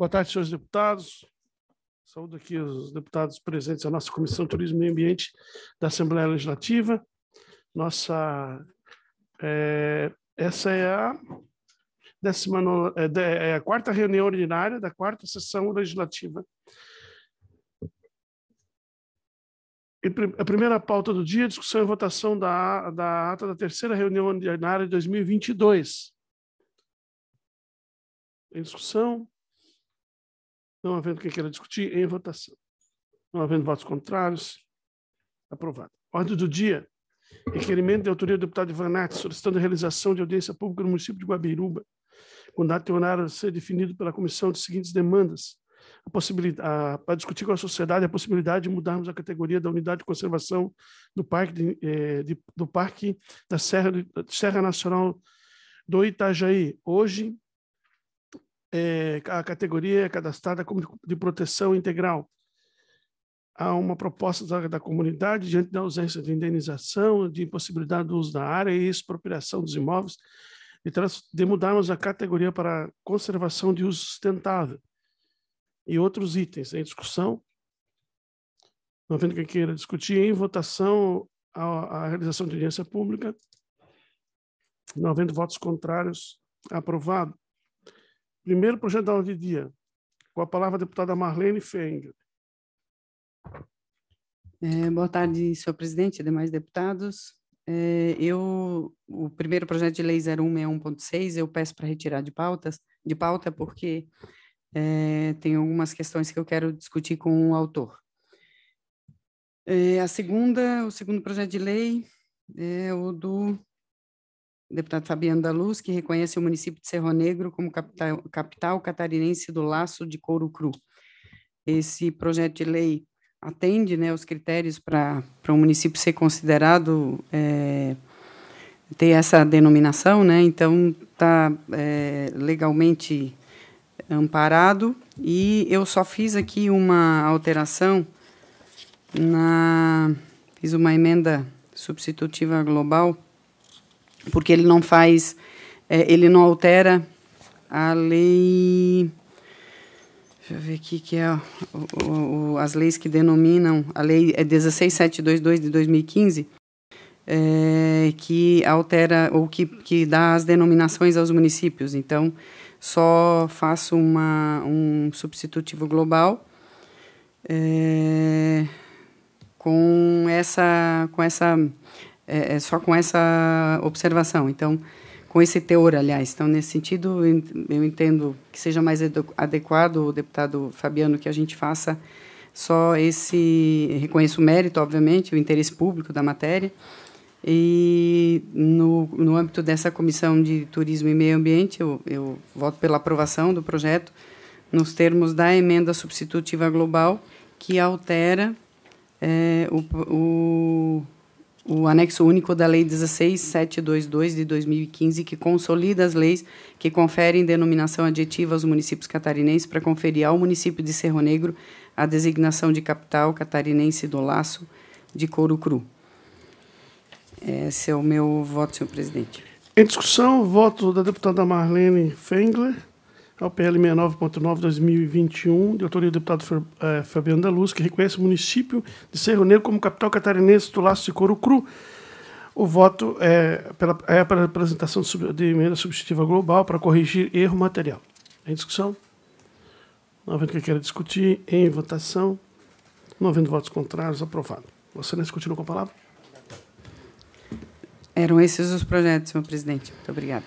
Boa tarde, senhores deputados. Saúdo aqui os deputados presentes à nossa Comissão de Turismo e Meio Ambiente da Assembleia Legislativa. Nossa, é, essa é a, décima é, é, a quarta reunião ordinária da quarta sessão legislativa. a primeira pauta do dia, discussão e votação da, da ata da terceira reunião ordinária de 2022. Em discussão, não havendo quem queira discutir, em votação. Não havendo votos contrários, aprovado. Ordem do dia. Requerimento de autoria do deputado Ivan Nath, solicitando a realização de audiência pública no município de Guabiruba, com data e horário a ser definido pela comissão de seguintes demandas. A possibilidade, para discutir com a sociedade a possibilidade de mudarmos a categoria da unidade de conservação do Parque, de, eh, de, do parque da Serra, Serra Nacional do Itajaí. Hoje, é, a categoria é cadastrada como de, proteção integral. Há uma proposta da, da, comunidade diante da ausência de indenização, de impossibilidade do uso da área e expropriação dos imóveis, de, de mudarmos a categoria para conservação de uso sustentável e outros itens em discussão. Não havendo quem queira discutir, em votação a, a realização de audiência pública. Não havendo votos contrários, aprovado. Primeiro projeto da ordem de dia, com a palavra a deputada Marlene Fenger. É, boa tarde, senhor presidente e demais deputados. É, eu, o primeiro projeto de lei 0161.6, eu peço para retirar de, pautas, de pauta, porque é, tem algumas questões que eu quero discutir com o autor. É, a segunda, o segundo projeto de lei é o do deputado Fabiano da Luz, que reconhece o município de Cerro Negro como capital, capital catarinense do laço de couro cru. Esse projeto de lei atende né, os critérios para o um município ser considerado, é, ter essa denominação, né? então está é, legalmente amparado. E eu só fiz aqui uma alteração na. Fiz uma emenda substitutiva global porque ele não faz, é, ele não altera a lei. Deixa eu ver aqui que é o, o, as leis que denominam a lei é 16722 de 2015. É, que altera ou que, que dá as denominações aos municípios. Então, só faço uma, um substitutivo global é, com essa, com essa é, é, só com essa observação. Então, com esse teor, aliás. Então, nesse sentido, eu entendo que seja mais adequado, deputado Fabiano, que a gente faça só esse. Reconheço o mérito, obviamente, o interesse público da matéria. E no, no âmbito dessa comissão de turismo e meio ambiente, eu, eu voto pela aprovação do projeto nos termos da emenda substitutiva global que altera é, o, o o anexo único da Lei 16722 de 2015, que consolida as leis que conferem denominação adjetiva aos municípios catarinenses para conferir ao município de Cerro Negro a designação de capital catarinense do Laço de Couro Cru. Esse é o meu voto, senhor presidente. Em discussão, voto da deputada Marlene Fengler. É o PL 69.9-2021, de autoria do deputado eh, Fabiano da Luz, que reconhece o município de Cerro Negro como capital catarinense do Laço de Couro Cru. O voto é, pela, é para a apresentação de emenda substitutiva global para corrigir erro material. Em discussão? Não havendo que queira discutir, em votação. Não havendo votos contrários, aprovado. Você não continua com a palavra? Eram esses os projetos, senhor presidente. Muito obrigada.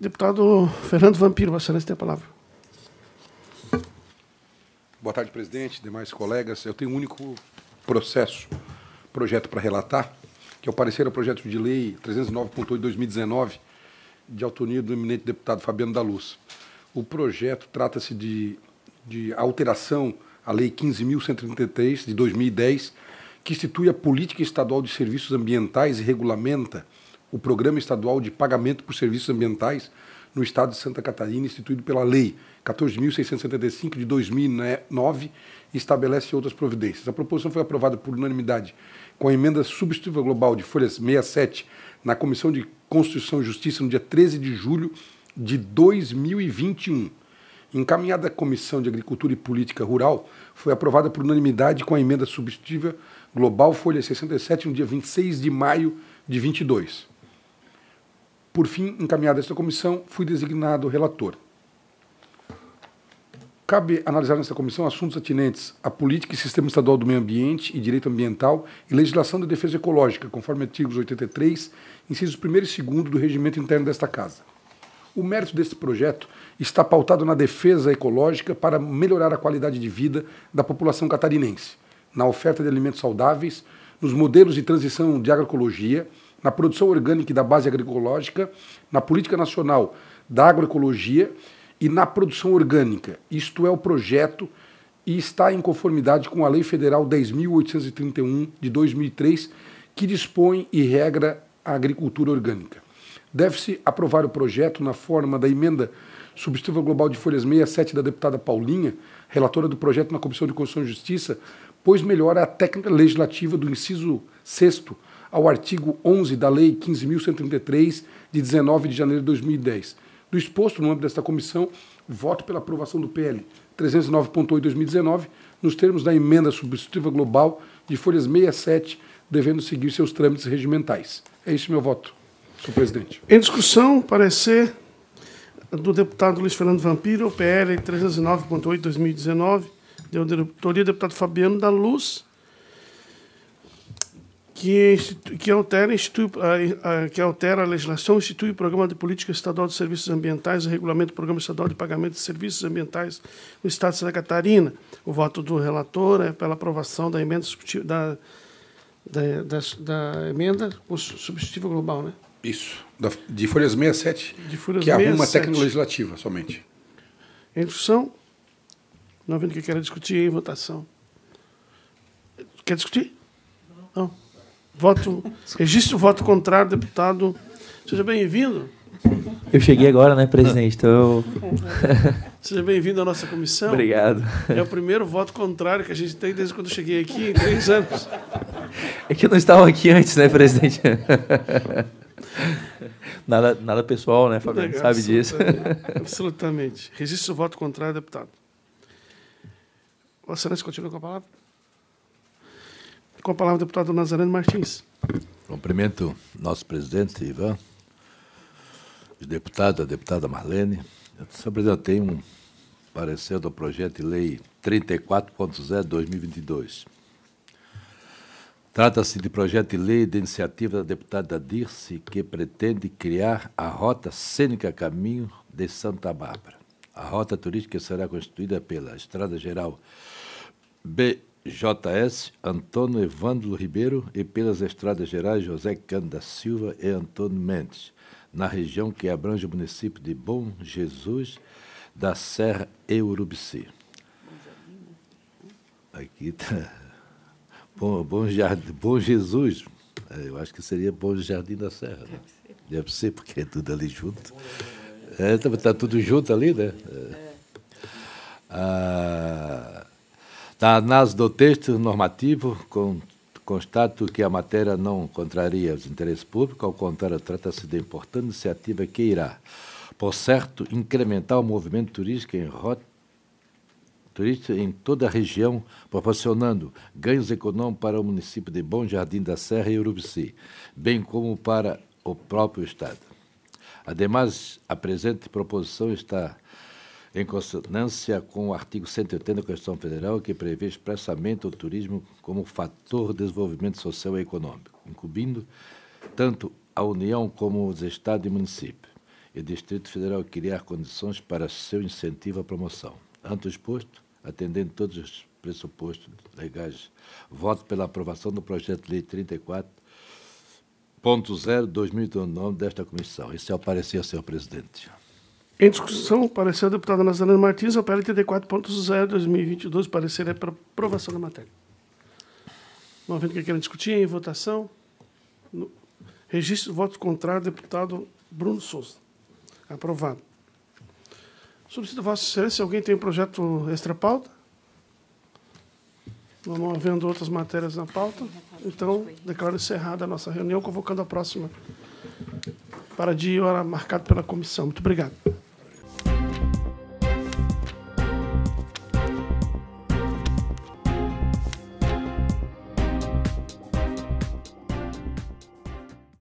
Deputado Fernando Vampiro, Vossa Excelência tem a palavra. Boa tarde, presidente, demais colegas. Eu tenho um único processo, projeto para relatar, que é o parecer ao projeto de lei 309.8 2019, de autoria do eminente deputado Fabiano da Luz. O projeto trata-se de, de alteração à Lei 15.133, de 2010, que institui a Política Estadual de Serviços Ambientais e regulamenta o Programa Estadual de Pagamento por Serviços Ambientais no Estado de Santa Catarina, instituído pela Lei 14.675 de 2009, e estabelece outras providências. A proposição foi aprovada por unanimidade com a emenda substitutiva global de folha 67 na Comissão de Constituição e Justiça no dia 13 de julho de 2021. Encaminhada à Comissão de Agricultura e Política Rural, foi aprovada por unanimidade com a emenda substitutiva global folha 67 no dia 26 de maio de 22. Por fim, encaminhada esta comissão, fui designado relator. Cabe analisar nesta comissão assuntos atinentes à política e sistema estadual do meio ambiente e direito ambiental e legislação de defesa ecológica, conforme artigos 83, incisos 1 e 2 do regimento interno desta Casa. O mérito deste projeto está pautado na defesa ecológica para melhorar a qualidade de vida da população catarinense, na oferta de alimentos saudáveis, nos modelos de transição de agroecologia na produção orgânica e da base agroecológica, na política nacional da agroecologia e na produção orgânica. Isto é o projeto e está em conformidade com a Lei Federal 10.831 de 2003, que dispõe e regra a agricultura orgânica. Deve-se aprovar o projeto na forma da emenda substitutiva global de folhas 67 da deputada Paulinha, relatora do projeto na Comissão de Constituição e Justiça, pois melhora a técnica legislativa do inciso 6 ao artigo 11 da Lei 15.133, de 19 de janeiro de 2010. Do exposto no âmbito desta comissão, voto pela aprovação do PL 309.8-2019, nos termos da emenda substitutiva global de folhas 67, devendo seguir seus trâmites regimentais. É isso meu voto, senhor presidente. Em discussão, parecer do deputado Luiz Fernando Vampiro, PL 309.8-2019, de autoria do deputado Fabiano da Luz, que, que, altera, institui, que altera a legislação, institui o Programa de Política Estadual de Serviços Ambientais e regulamento do Programa Estadual de Pagamento de Serviços Ambientais no Estado de Santa Catarina. O voto do relator é pela aprovação da emenda da, da, da, da emenda substitutiva global, né? Isso, da, de folhas 67, de folhas que é arruma técnica legislativa somente. Em discussão, não vendo o que quero discutir em votação. Quer discutir? Não. não. Voto, registro voto contrário, deputado. Seja bem-vindo. Eu cheguei agora, né, presidente? Então... Seja bem-vindo à nossa comissão. Obrigado. É o primeiro voto contrário que a gente tem desde quando eu cheguei aqui, em três anos. É que eu não estava aqui antes, né, presidente? Nada, nada pessoal, né, Fabiano? Sabe disso. Absolutamente. Registro o voto contrário, deputado. Vossa Excelência continua com a palavra. Com a palavra, o deputado Nazareno Martins. Cumprimento nosso presidente, Ivan, os deputados, a deputada Marlene. Eu se apresentei um parecer do projeto de lei 34.0-2022. Trata-se de projeto de lei de iniciativa da deputada Dirce, que pretende criar a Rota Cênica Caminho de Santa Bárbara. A rota turística será constituída pela Estrada Geral B JS, Antônio Evandro Ribeiro e pelas estradas gerais José Cano da Silva e Antônio Mendes, na região que abrange o município de Bom Jesus da Serra Urubici. Aqui está Bom, bom, jardim, bom Jesus, é, eu acho que seria Bom Jardim da Serra. Né? Deve ser, porque é tudo ali junto. Está é, tá, tá tudo junto ali, né? É. É. Ah, Tá Na análise do texto normativo, constato que a matéria não contraria os interesses públicos, ao contrário, trata-se de importante iniciativa que irá, por certo, incrementar o movimento turístico em rota turista em toda a região, proporcionando ganhos econômicos para o município de Bom Jardim da Serra e Urubici, bem como para o próprio Estado. Ademais, a presente proposição está em consonância com o artigo 180 da Constituição Federal, que prevê expressamente o turismo como fator de desenvolvimento social e econômico, incumbindo tanto a União como os Estados e municípios e o Distrito Federal criar condições para seu incentivo à promoção. Ante exposto, atendendo todos os pressupostos legais, voto pela aprovação do projeto de lei 34.0/2019 desta comissão. Esse é o parecer, senhor presidente. Em discussão, parecer da deputada Nazarena Martins, a PL 34.0 2022, parecer é para aprovação da matéria. Não havendo é que querem discutir, em votação. No, registro de voto contrário, deputado Bruno Souza. Aprovado. Solicito Vossa Excelência, alguém tem um projeto extra pauta? Não, não havendo outras matérias na pauta, então declaro encerrada a nossa reunião, convocando a próxima para dia e hora marcado pela comissão. Muito obrigado.